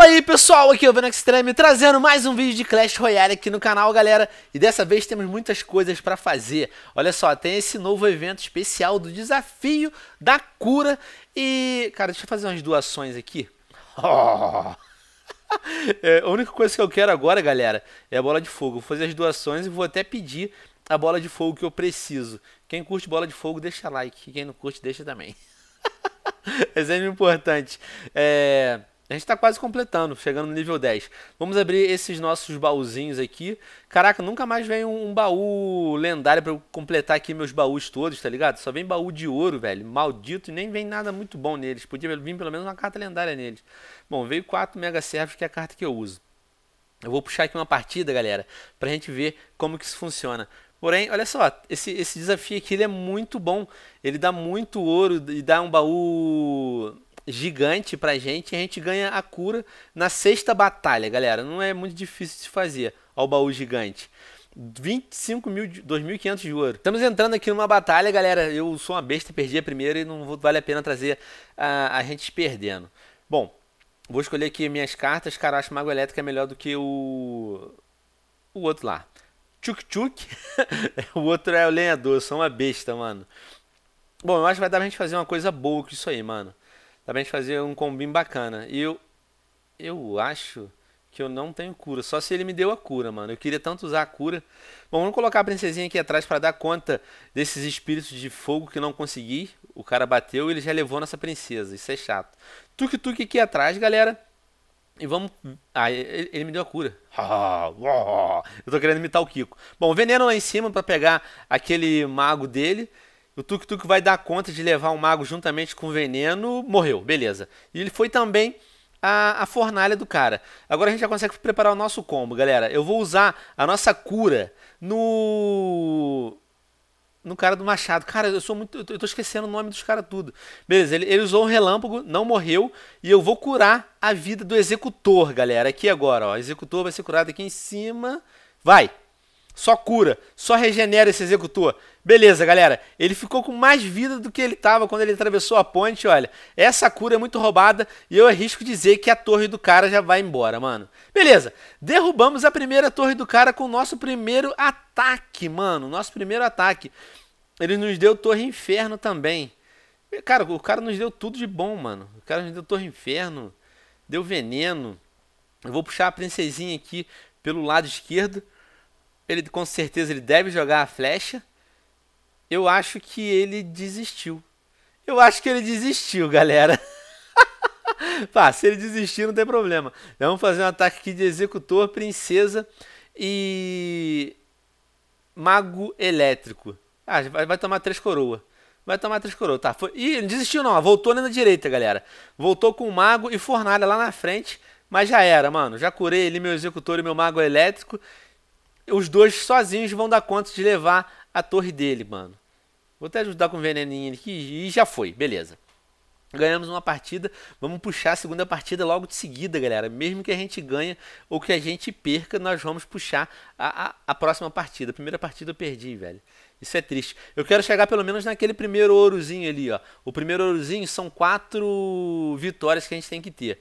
Fala aí pessoal, aqui é o Venom Extreme trazendo mais um vídeo de Clash Royale aqui no canal galera E dessa vez temos muitas coisas para fazer Olha só, tem esse novo evento especial do desafio da cura E cara, deixa eu fazer umas doações aqui oh. é, A única coisa que eu quero agora galera é a bola de fogo Vou fazer as doações e vou até pedir a bola de fogo que eu preciso Quem curte bola de fogo deixa like, quem não curte deixa também Isso é importante É... A gente está quase completando, chegando no nível 10. Vamos abrir esses nossos baúzinhos aqui. Caraca, nunca mais vem um, um baú lendário para eu completar aqui meus baús todos, tá ligado? Só vem baú de ouro, velho. Maldito, e nem vem nada muito bom neles. Podia vir pelo menos uma carta lendária neles. Bom, veio 4 Mega Servos, que é a carta que eu uso. Eu vou puxar aqui uma partida, galera, pra gente ver como que isso funciona. Porém, olha só, esse, esse desafio aqui ele é muito bom. Ele dá muito ouro e dá um baú gigante pra gente. a gente ganha a cura na sexta batalha, galera. Não é muito difícil de fazer ao baú gigante. 25 mil, 2.500 de ouro. Estamos entrando aqui numa batalha, galera. Eu sou uma besta, perdi a primeira e não vale a pena trazer a, a gente perdendo. Bom, vou escolher aqui minhas cartas. Cara, acho Mago Elétrico é melhor do que o, o outro lá. Tchuk Tchuk. o outro é o lenhador, sou uma besta, mano. Bom, eu acho que vai dar pra gente fazer uma coisa boa com isso aí, mano. Dá pra gente fazer um combinho bacana. E eu, eu acho que eu não tenho cura. Só se ele me deu a cura, mano. Eu queria tanto usar a cura. Bom, vamos colocar a princesinha aqui atrás para dar conta desses espíritos de fogo que não consegui. O cara bateu e ele já levou nossa princesa. Isso é chato. Tuk-tuk aqui atrás, galera. E vamos. Ah, ele, ele me deu a cura. Eu tô querendo imitar o Kiko. Bom, veneno lá em cima para pegar aquele mago dele. O tuk-tuk vai dar conta de levar o um mago juntamente com o veneno, morreu, beleza. E ele foi também a, a, fornalha do cara. Agora a gente já consegue preparar o nosso combo, galera. Eu vou usar a nossa cura no. No cara do machado. Cara, eu sou muito. Eu tô esquecendo o nome dos caras tudo. Beleza, ele, ele usou um relâmpago, não morreu. E eu vou curar a vida do executor, galera. Aqui agora, ó. O executor vai ser curado aqui em cima. Vai! Só cura, só regenera esse executor. Beleza, galera. Ele ficou com mais vida do que ele estava quando ele atravessou a ponte, olha. Essa cura é muito roubada e eu arrisco dizer que a torre do cara já vai embora, mano. Beleza. Derrubamos a primeira torre do cara com o nosso primeiro ataque, mano. Nosso primeiro ataque. Ele nos deu torre inferno também. Cara, o cara nos deu tudo de bom, mano. O cara nos deu torre inferno, deu veneno. Eu vou puxar a princesinha aqui pelo lado esquerdo. Ele com certeza ele deve jogar a flecha. Eu acho que ele desistiu. Eu acho que ele desistiu, galera. Pá, se ele desistir, não tem problema. Vamos fazer um ataque aqui de executor, princesa e. Mago elétrico. Ah, vai tomar três coroas. Vai tomar três coroas, tá? Foi... Ih, não desistiu não, voltou ali na direita, galera. Voltou com o mago e fornalha lá na frente. Mas já era, mano. Já curei ali meu executor e meu mago elétrico os dois sozinhos vão dar conta de levar a torre dele, mano. Vou até ajudar com o veneninho aqui e já foi, beleza. Ganhamos uma partida, vamos puxar a segunda partida logo de seguida, galera. Mesmo que a gente ganhe ou que a gente perca, nós vamos puxar a, a, a próxima partida. A primeira partida eu perdi, velho. Isso é triste. Eu quero chegar pelo menos naquele primeiro ourozinho ali, ó. O primeiro ourozinho são quatro vitórias que a gente tem que ter.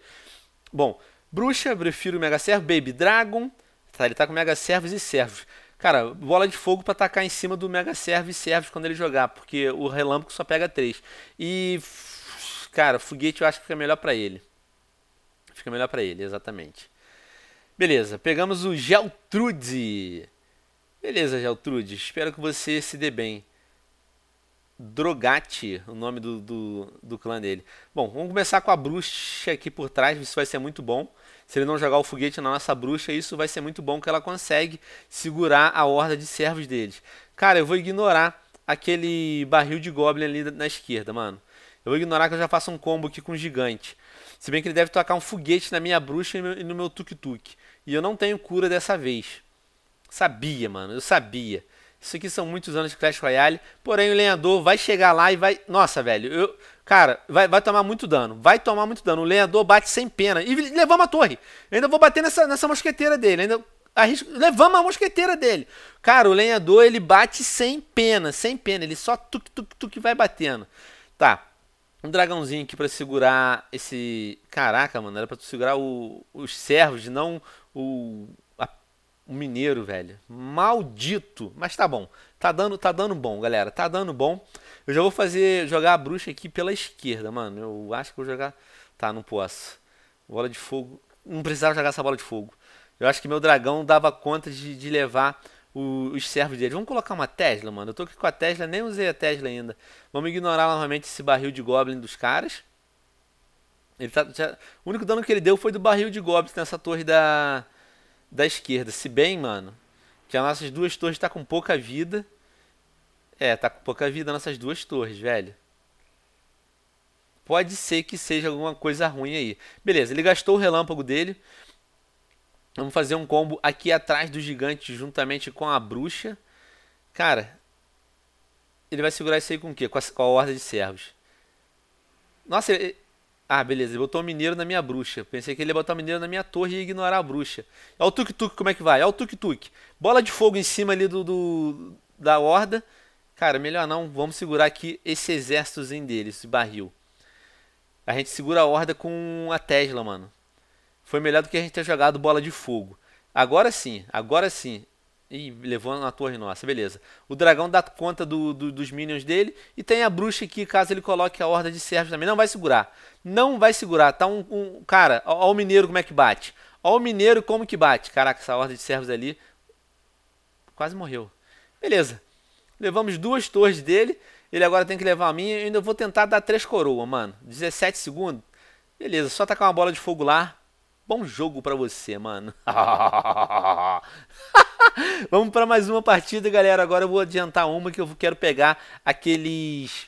Bom, Bruxa, prefiro o Mega Serra, Baby Dragon, Tá? Ele tá com Mega Servos e Servos. Cara, bola de fogo para atacar em cima do Mega Servos e Servos quando ele jogar, porque o Relâmpago só pega 3. E, cara, foguete eu acho que fica melhor para ele. Fica melhor para ele, exatamente. Beleza, pegamos o Geltrude. Beleza, Geltrude, espero que você se dê bem. Drogati, o nome do, do, do, clã dele. Bom, vamos começar com a bruxa aqui por trás, isso vai ser muito bom. Se ele não jogar o foguete na nossa bruxa, isso vai ser muito bom, que ela consegue segurar a horda de servos deles. Cara, eu vou ignorar aquele barril de goblin ali na esquerda, mano. Eu vou ignorar que eu já faço um combo aqui com o gigante. Se bem que ele deve tocar um foguete na minha bruxa e no meu tuk-tuk. E eu não tenho cura dessa vez. Sabia, mano, eu sabia. Isso aqui são muitos anos de Clash Royale. Porém, o lenhador vai chegar lá e vai. Nossa, velho, eu. Cara, vai, vai tomar muito dano. Vai tomar muito dano. O lenhador bate sem pena. E levamos a torre. Eu ainda vou bater nessa, nessa mosqueteira dele. Ainda arrisco. Levamos a mosqueteira dele. Cara, o lenhador ele bate sem pena. Sem pena. Ele só tuk tuk tuk vai batendo. Tá. Um dragãozinho aqui para segurar esse. Caraca, mano. Era pra segurar o... os servos, não o um mineiro, velho. Maldito. Mas tá bom. Tá dando, tá dando bom, galera. Tá dando bom. Eu já vou fazer jogar a bruxa aqui pela esquerda, mano. Eu acho que vou jogar. Tá, não posso. Bola de fogo. Não precisava jogar essa bola de fogo. Eu acho que meu dragão dava conta de, de levar o, os servos dele. Vamos colocar uma Tesla, mano. Eu tô aqui com a Tesla, nem usei a Tesla ainda. Vamos ignorar novamente esse barril de Goblin dos caras. Ele tá, já, o único dano que ele deu foi do barril de Goblin nessa torre da, da esquerda. Se bem, mano, que as nossas duas torres tá com pouca vida. É, tá com pouca vida nossas duas torres, velho. Pode ser que seja alguma coisa ruim aí. Beleza, ele gastou o relâmpago dele. Vamos fazer um combo aqui atrás do gigante juntamente com a bruxa. Cara, ele vai segurar isso aí com o quê? Com a, com a horda de servos. Nossa, ele, ah, beleza, ele botou um mineiro na minha bruxa. Pensei que ele ia botar um mineiro na minha torre e ignorar a bruxa. Olha o tuk-tuk como é que vai, olha o tuk-tuk. Bola de fogo em cima ali do, do da horda. Cara, melhor não, vamos segurar aqui esse exércitozinho dele, esse barril. A gente segura a horda com a Tesla, mano. Foi melhor do que a gente ter jogado bola de fogo. Agora sim, agora sim. Ih, levou na torre nossa, beleza. O dragão dá conta do, do, dos minions dele. E tem a bruxa aqui, caso ele coloque a horda de servos também. Não vai segurar. Não vai segurar. Tá um. um cara, ó, ó, o mineiro como é que bate. Ó o mineiro como que bate. Caraca, essa horda de servos ali. Quase morreu. Beleza. Levamos duas torres dele. Ele agora tem que levar a minha. Eu ainda vou tentar dar três coroas, mano. 17 segundos. Beleza, só tacar uma bola de fogo lá. Bom jogo pra você, mano. Vamos para mais uma partida, galera. Agora eu vou adiantar uma que eu quero pegar aqueles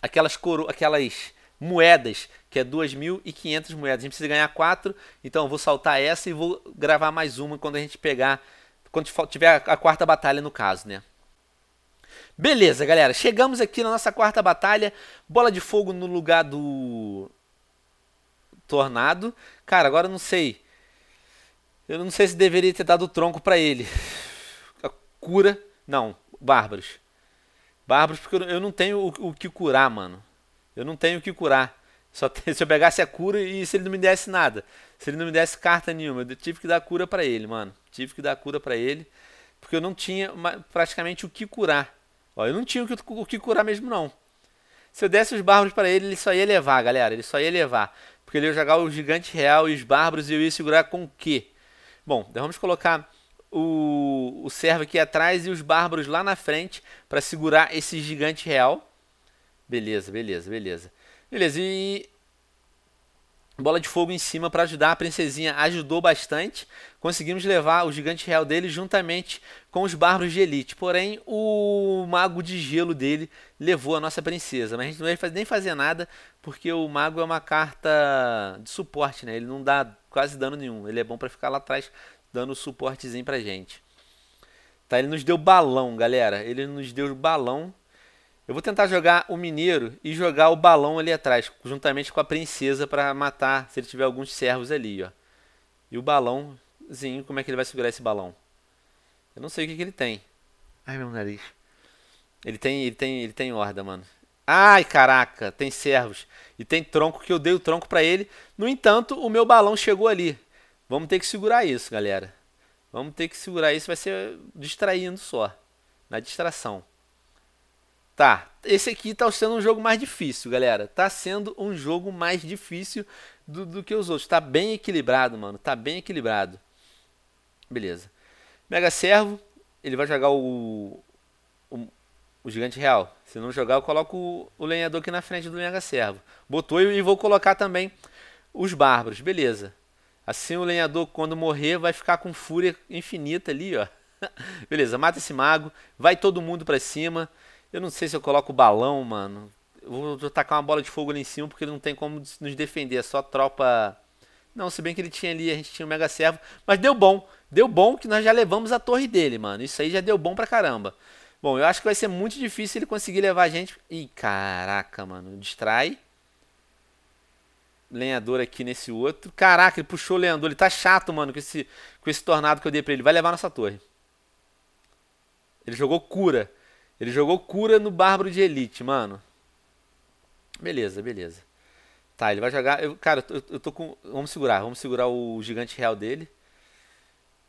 aquelas coro... aquelas moedas, que é 2.500 moedas. A gente precisa ganhar 4, então eu vou saltar essa e vou gravar mais uma quando a gente pegar, quando tiver a quarta batalha no caso, né? Beleza, galera. Chegamos aqui na nossa quarta batalha. Bola de fogo no lugar do Tornado. Cara, agora eu não sei eu não sei se deveria ter dado o tronco para ele. A cura. Não, bárbaros. Bárbaros, porque eu não tenho o, o que curar, mano. Eu não tenho o que curar. Só tem, se eu pegasse a cura e se ele não me desse nada. Se ele não me desse carta nenhuma, eu tive que dar cura para ele, mano. Tive que dar cura para ele, porque eu não tinha praticamente o que curar. Ó, eu não tinha o que, o que curar mesmo não. Se eu desse os bárbaros para ele, ele só ia levar, galera. Ele só ia levar. Porque ele ia jogar o gigante real e os bárbaros e eu ia segurar com o quê? Bom, então vamos colocar o, o servo aqui atrás e os bárbaros lá na frente para segurar esse gigante real. Beleza, beleza, beleza. Beleza, e bola de fogo em cima para ajudar. A princesinha ajudou bastante. Conseguimos levar o gigante real dele juntamente com os bárbaros de elite. Porém, o mago de gelo dele levou a nossa princesa. Mas a gente não vai nem fazer nada, porque o mago é uma carta de suporte, né? Ele não dá quase dano nenhum. Ele é bom para ficar lá atrás dando suportezinho pra gente. Tá, ele nos deu balão, galera. Ele nos deu balão. Eu vou tentar jogar o mineiro e jogar o balão ali atrás, juntamente com a princesa para matar se ele tiver alguns servos ali, ó. E o balãozinho, como é que ele vai segurar esse balão? Eu não sei o que, que ele tem. Ai, meu nariz. Ele tem, ele tem, ele tem horda, mano. Ai, caraca, tem servos. E tem tronco que eu dei o tronco para ele. No entanto, o meu balão chegou ali. Vamos ter que segurar isso, galera. Vamos ter que segurar isso, vai ser distraindo só. Na distração. Tá, esse aqui tá sendo um jogo mais difícil, galera. Tá sendo um jogo mais difícil do, do que os outros. Tá bem equilibrado, mano. Tá bem equilibrado. Beleza. Mega Servo, ele vai jogar o, o gigante real. Se não jogar, eu coloco o, lenhador aqui na frente do mega servo. Botou e, vou colocar também os bárbaros, beleza. Assim o lenhador, quando morrer, vai ficar com fúria infinita ali, ó. beleza, mata esse mago, vai todo mundo pra cima. Eu não sei se eu coloco o balão, mano. Eu vou, vou tacar uma bola de fogo ali em cima, porque ele não tem como nos defender, é só tropa... Não, se bem que ele tinha ali, a gente tinha o mega servo. Mas deu bom, deu bom que nós já levamos a torre dele, mano. Isso aí já deu bom pra caramba. Bom, eu acho que vai ser muito difícil ele conseguir levar a gente. Ih, caraca, mano. Distrai. Lenhador aqui nesse outro. Caraca, ele puxou o lenhador. Ele tá chato, mano, com esse, com esse tornado que eu dei pra ele. Vai levar nossa torre. Ele jogou cura. Ele jogou cura no Bárbaro de Elite, mano. Beleza, beleza. Tá, ele vai jogar. Eu, cara, eu, eu tô com. Vamos segurar. Vamos segurar o gigante real dele.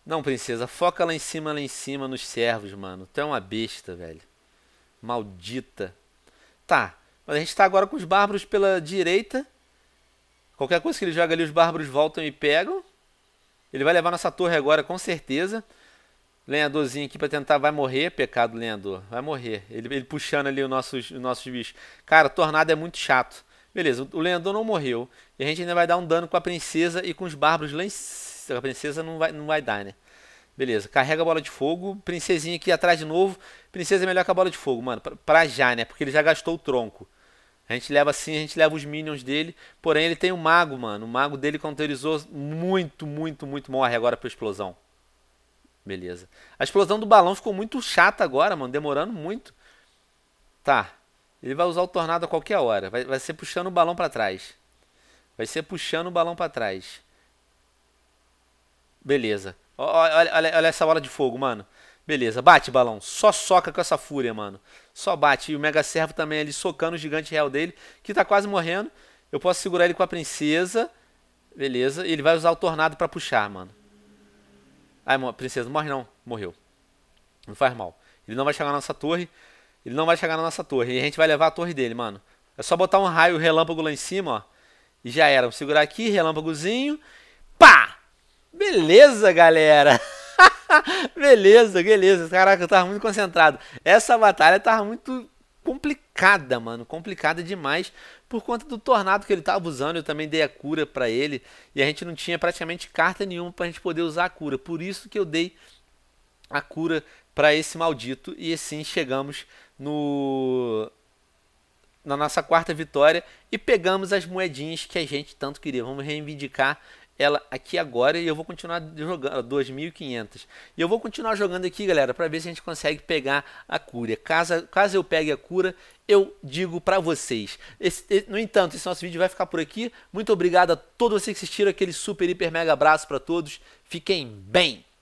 Não, princesa, foca lá em cima, lá em cima, nos servos, mano. Tu é uma besta, velho. Maldita. Tá, mas a gente tá agora com os bárbaros pela direita. Qualquer coisa que ele joga ali, os bárbaros voltam e pegam. Ele vai levar nossa torre agora, com certeza. Lenhadorzinho aqui pra tentar. Vai morrer, pecado, lenhador. Vai morrer. Ele, ele puxando ali os nossos, os nossos bichos. Cara, tornado é muito chato. Beleza, o lenhador não morreu. E a gente ainda vai dar um dano com a princesa e com os bárbaros lá em cima a princesa não vai, não vai dar, né? Beleza, carrega a bola de fogo, princesinha aqui atrás de novo. Princesa é melhor que a bola de fogo, mano, pra, pra já, né? Porque ele já gastou o tronco. A gente leva assim, a gente leva os minions dele. Porém, ele tem o um mago, mano. O mago dele counterizou muito, muito, muito. Morre agora pra explosão. Beleza. A explosão do balão ficou muito chata agora, mano. Demorando muito. Tá. Ele vai usar o tornado a qualquer hora. Vai, vai ser puxando o balão para trás. Vai ser puxando o balão para trás. Beleza. Olha, olha, olha essa bola de fogo, mano. Beleza, bate, balão. Só soca com essa fúria, mano. Só bate. E o Mega Servo também ali socando o gigante real dele, que tá quase morrendo. Eu posso segurar ele com a princesa. Beleza. E ele vai usar o tornado para puxar, mano. Ai, princesa, morre não. Morreu. Não faz mal. Ele não vai chegar na nossa torre. Ele não vai chegar na nossa torre. E a gente vai levar a torre dele, mano. É só botar um raio relâmpago lá em cima, ó. E já era. Vou segurar aqui, relâmpagozinho. Pá! Beleza, galera! beleza, beleza. Caraca, eu tava muito concentrado. Essa batalha tava muito complicada, mano. Complicada demais por conta do tornado que ele tava usando. Eu também dei a cura para ele. E a gente não tinha praticamente carta nenhuma pra gente poder usar a cura. Por isso que eu dei a cura para esse maldito. E assim chegamos no na nossa quarta vitória e pegamos as moedinhas que a gente tanto queria. Vamos reivindicar ela aqui agora e eu vou continuar jogando 2500. E eu vou continuar jogando aqui, galera, para ver se a gente consegue pegar a cura. Caso, caso eu pegue a cura, eu digo para vocês. Esse, no entanto, esse nosso vídeo vai ficar por aqui. Muito obrigado a todos vocês que assistiram. Aquele super, hiper, mega abraço para todos. Fiquem bem!